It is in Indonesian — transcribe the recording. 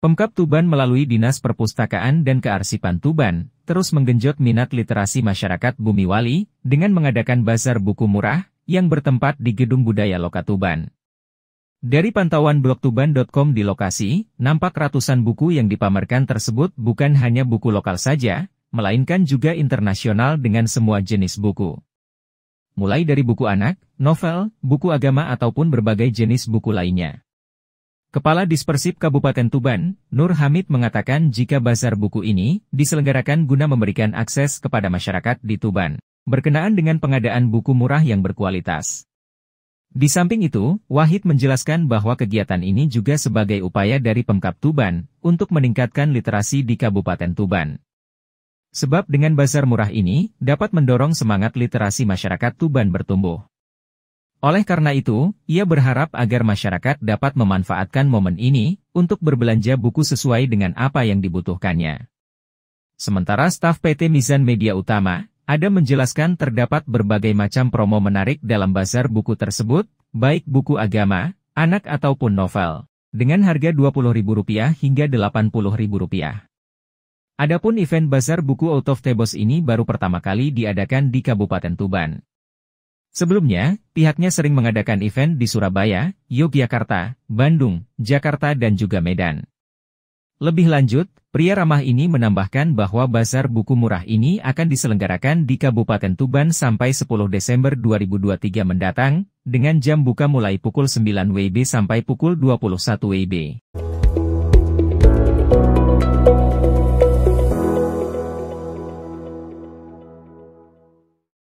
Pemkap Tuban melalui Dinas Perpustakaan dan Kearsipan Tuban, terus menggenjot minat literasi masyarakat bumi wali dengan mengadakan bazar buku murah, yang bertempat di Gedung Budaya Loka Tuban. Dari pantauan blogtuban.com di lokasi, nampak ratusan buku yang dipamerkan tersebut bukan hanya buku lokal saja, melainkan juga internasional dengan semua jenis buku. Mulai dari buku anak, novel, buku agama ataupun berbagai jenis buku lainnya. Kepala Dispersip Kabupaten Tuban, Nur Hamid mengatakan jika bazar buku ini diselenggarakan guna memberikan akses kepada masyarakat di Tuban, berkenaan dengan pengadaan buku murah yang berkualitas. Di samping itu, Wahid menjelaskan bahwa kegiatan ini juga sebagai upaya dari Pemkap Tuban untuk meningkatkan literasi di Kabupaten Tuban. Sebab dengan bazar murah ini dapat mendorong semangat literasi masyarakat Tuban bertumbuh. Oleh karena itu, ia berharap agar masyarakat dapat memanfaatkan momen ini untuk berbelanja buku sesuai dengan apa yang dibutuhkannya. Sementara staf PT Mizan Media Utama, ada menjelaskan terdapat berbagai macam promo menarik dalam bazar buku tersebut, baik buku agama, anak ataupun novel, dengan harga Rp20.000 hingga Rp80.000. Adapun event bazar buku Out of Tebos ini baru pertama kali diadakan di Kabupaten Tuban. Sebelumnya, pihaknya sering mengadakan event di Surabaya, Yogyakarta, Bandung, Jakarta dan juga Medan. Lebih lanjut, pria ramah ini menambahkan bahwa bazar buku murah ini akan diselenggarakan di Kabupaten Tuban sampai 10 Desember 2023 mendatang, dengan jam buka mulai pukul 9 WIB sampai pukul 21 WIB.